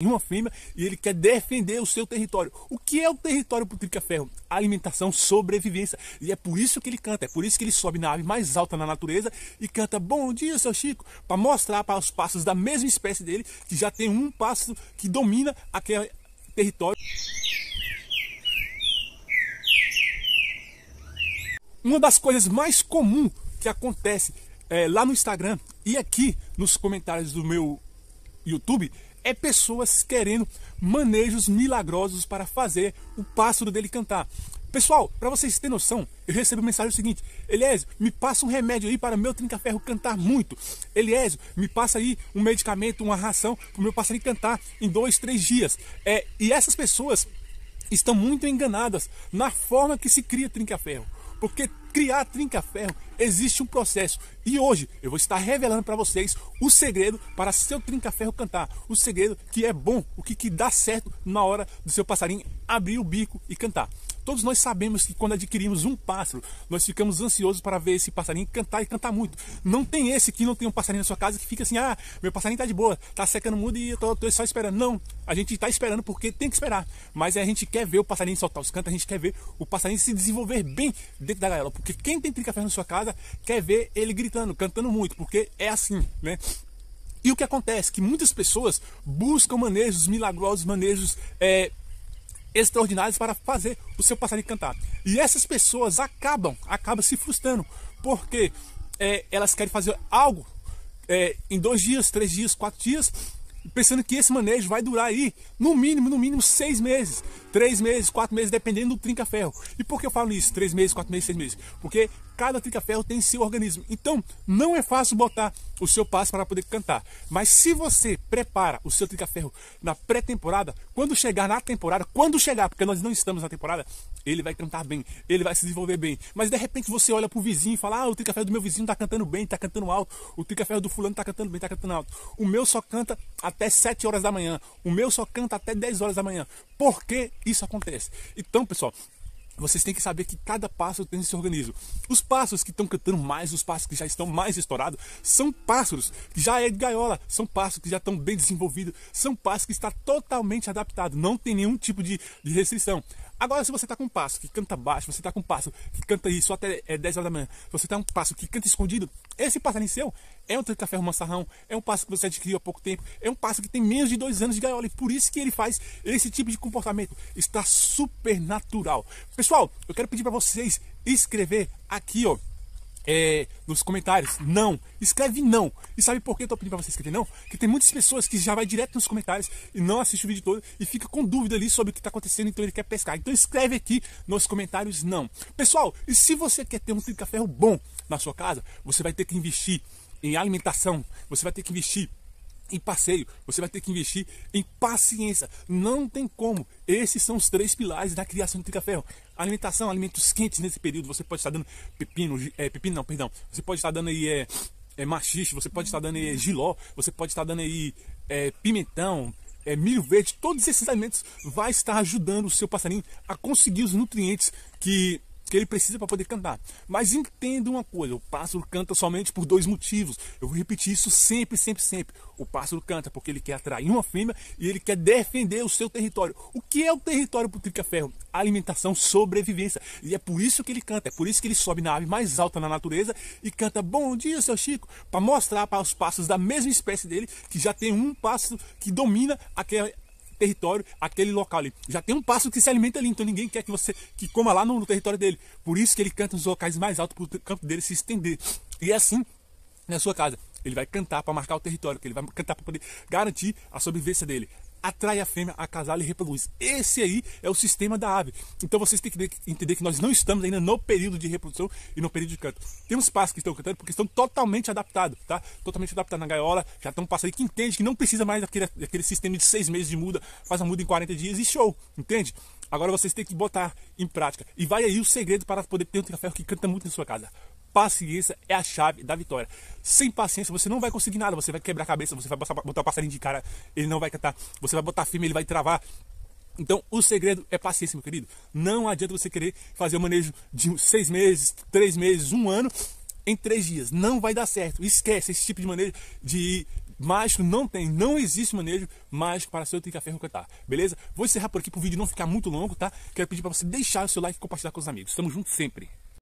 em uma firma e ele quer defender o seu território. O que é o território para o Trica Ferro? Alimentação, sobrevivência. E é por isso que ele canta, é por isso que ele sobe na ave mais alta na natureza e canta Bom dia, seu Chico, para mostrar para os pássaros da mesma espécie dele que já tem um pássaro que domina aquele território. Uma das coisas mais comuns que acontece é, lá no Instagram e aqui nos comentários do meu YouTube é pessoas querendo manejos milagrosos para fazer o pássaro dele cantar. Pessoal, para vocês terem noção, eu recebo mensagem seguinte: Eliésio, me passa um remédio aí para meu trinca-ferro cantar muito. Eliésio, me passa aí um medicamento, uma ração para o meu passarinho cantar em dois, três dias. É, e essas pessoas estão muito enganadas na forma que se cria trinca-ferro. Porque criar trinca-ferro existe um processo. E hoje eu vou estar revelando para vocês o segredo para seu trinca-ferro cantar. O segredo que é bom, o que, que dá certo na hora do seu passarinho abrir o bico e cantar. Todos nós sabemos que quando adquirimos um pássaro, nós ficamos ansiosos para ver esse passarinho cantar e cantar muito. Não tem esse que não tem um passarinho na sua casa que fica assim: ah, meu passarinho tá de boa, tá secando mudo e eu tô, só esperando. Não, a gente tá esperando porque tem que esperar. Mas a gente quer ver o passarinho soltar os cantos, a gente quer ver o passarinho se desenvolver bem dentro da gaiola. Porque quem tem tricafé na sua casa quer ver ele gritando, cantando muito, porque é assim, né? E o que acontece? Que muitas pessoas buscam manejos milagrosos, manejos é, extraordinárias para fazer o seu passarinho cantar. E essas pessoas acabam, acabam se frustrando, porque é, elas querem fazer algo é, em dois dias, três dias, quatro dias, pensando que esse manejo vai durar aí, no mínimo, no mínimo, seis meses, três meses, quatro meses, dependendo do trinca-ferro. E por que eu falo isso? Três meses, quatro meses, seis meses? Porque cada fica-ferro tem seu organismo. Então, não é fácil botar o seu passo para poder cantar. Mas se você prepara o seu fica-ferro na pré-temporada, quando chegar na temporada, quando chegar, porque nós não estamos na temporada, ele vai cantar bem, ele vai se desenvolver bem. Mas de repente você olha para o vizinho e fala: "Ah, o fica-ferro do meu vizinho está cantando bem, está cantando alto. O fica-ferro do fulano está cantando bem, está cantando alto. O meu só canta até 7 horas da manhã. O meu só canta até 10 horas da manhã." Por que isso acontece? Então, pessoal, vocês têm que saber que cada pássaro tem esse organismo. Os pássaros que estão cantando mais, os pássaros que já estão mais estourados, são pássaros que já é de gaiola, são pássaros que já estão bem desenvolvidos, são pássaros que está totalmente adaptado, não tem nenhum tipo de, de restrição. Agora, se você está com um passo que canta baixo, você está com um passo que canta isso até é, 10 horas da manhã, você está com um passo que canta escondido, esse passarinho seu é um tricafé mansarrão, é um passo que você adquiriu há pouco tempo, é um passo que tem menos de dois anos de gaiola e por isso que ele faz esse tipo de comportamento. Está super natural. Pessoal, eu quero pedir para vocês escrever aqui, ó é, nos comentários. Não. Escreve não. E sabe por que eu tô pedindo para você escrever não? Que tem muitas pessoas que já vai direto nos comentários e não assiste o vídeo todo e fica com dúvida ali sobre o que está acontecendo, então ele quer pescar. Então escreve aqui nos comentários não. Pessoal, e se você quer ter um trinca-ferro bom na sua casa, você vai ter que investir em alimentação, você vai ter que investir em passeio, você vai ter que investir em paciência. Não tem como. Esses são os três pilares da criação do trinca-ferro. Alimentação, alimentos quentes nesse período, você pode estar dando pepino, é, pepino não, perdão, você pode estar dando aí é, é machixe, você pode estar dando aí é, giló, você pode estar dando aí é, pimentão, é, milho verde, todos esses alimentos vai estar ajudando o seu passarinho a conseguir os nutrientes que que ele precisa para poder cantar. Mas entenda uma coisa: o pássaro canta somente por dois motivos. Eu vou repetir isso sempre, sempre, sempre. O pássaro canta porque ele quer atrair uma fêmea e ele quer defender o seu território. O que é o território para o trica-ferro? Alimentação, sobrevivência. E é por isso que ele canta, é por isso que ele sobe na ave mais alta na natureza e canta Bom dia, seu Chico, para mostrar para os pássaros da mesma espécie dele que já tem um pássaro que domina aquela território, aquele local ali. Já tem um pássaro que se alimenta ali, então ninguém quer que você que coma lá no, no território dele. Por isso que ele canta nos locais mais altos para o campo dele se estender. E assim na sua casa. Ele vai cantar para marcar o território, que ele vai cantar para poder garantir a sobrevivência dele atrai a fêmea, acasala e reproduz. Esse aí é o sistema da ave. Então vocês têm que entender que nós não estamos ainda no período de reprodução e no período de canto. Tem uns pássaros que estão cantando porque estão totalmente adaptados, tá? Totalmente adaptados na gaiola, já estão um passarinho que entende que não precisa mais daquele, daquele sistema de seis meses de muda, faz a muda em 40 dias e show, entende? Agora vocês têm que botar em prática. E vai aí o segredo para poder ter um café que canta muito na sua casa paciência é a chave da vitória. Sem paciência você não vai conseguir nada, você vai quebrar a cabeça, você vai botar o passarinho de cara, ele não vai cantar, você vai botar firme, ele vai travar. Então, o segredo é paciência, meu querido. Não adianta você querer fazer o manejo de seis meses, três meses, um ano em três dias. Não vai dar certo. Esquece esse tipo de manejo de mágico. Não tem, não existe manejo mágico para seu trinca-ferro cantar. Beleza? Vou encerrar por aqui para o vídeo não ficar muito longo, tá? Quero pedir para você deixar o seu like e compartilhar com os amigos. Tamo junto sempre.